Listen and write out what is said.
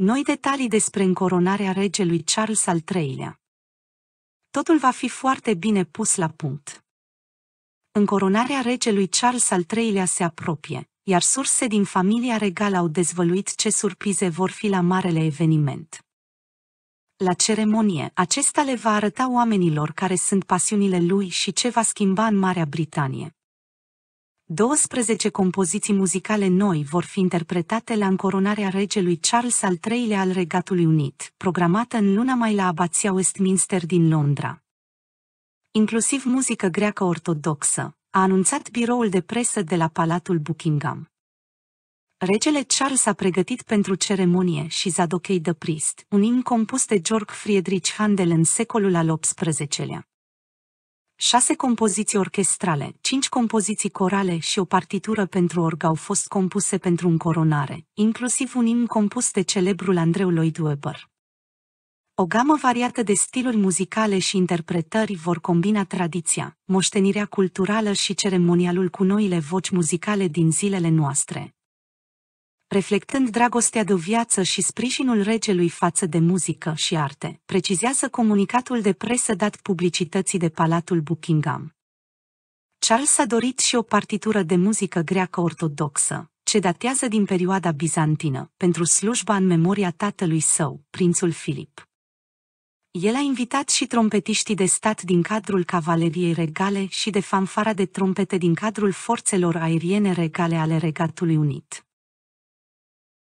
Noi detalii despre încoronarea regelui Charles al III-lea. Totul va fi foarte bine pus la punct. Încoronarea regelui Charles al III-lea se apropie, iar surse din familia regală au dezvăluit ce surprize vor fi la marele eveniment. La ceremonie, acesta le va arăta oamenilor care sunt pasiunile lui și ce va schimba în Marea Britanie. 12 compoziții muzicale noi vor fi interpretate la încoronarea regelui Charles al III-lea al Regatului Unit, programată în luna mai la abația Westminster din Londra. Inclusiv muzică greacă ortodoxă, a anunțat biroul de presă de la Palatul Buckingham. Regele Charles a pregătit pentru ceremonie și Zadochei de Priest, un imn compus de Georg Friedrich Handel în secolul al XVIII-lea. Șase compoziții orchestrale, cinci compoziții corale și o partitură pentru org au fost compuse pentru încoronare, inclusiv un imn compus de celebrul Andreu Lloyd Webber. O gamă variată de stiluri muzicale și interpretări vor combina tradiția, moștenirea culturală și ceremonialul cu noile voci muzicale din zilele noastre, reflectând dragostea de viață și sprijinul regelui față de muzică și arte, precizează comunicatul de presă dat publicității de Palatul Buckingham. Charles a dorit și o partitură de muzică greacă-ortodoxă, ce datează din perioada bizantină, pentru slujba în memoria tatălui său, prințul Filip. El a invitat și trompetiștii de stat din cadrul Cavaleriei Regale și de fanfara de trompete din cadrul forțelor aeriene regale ale Regatului Unit.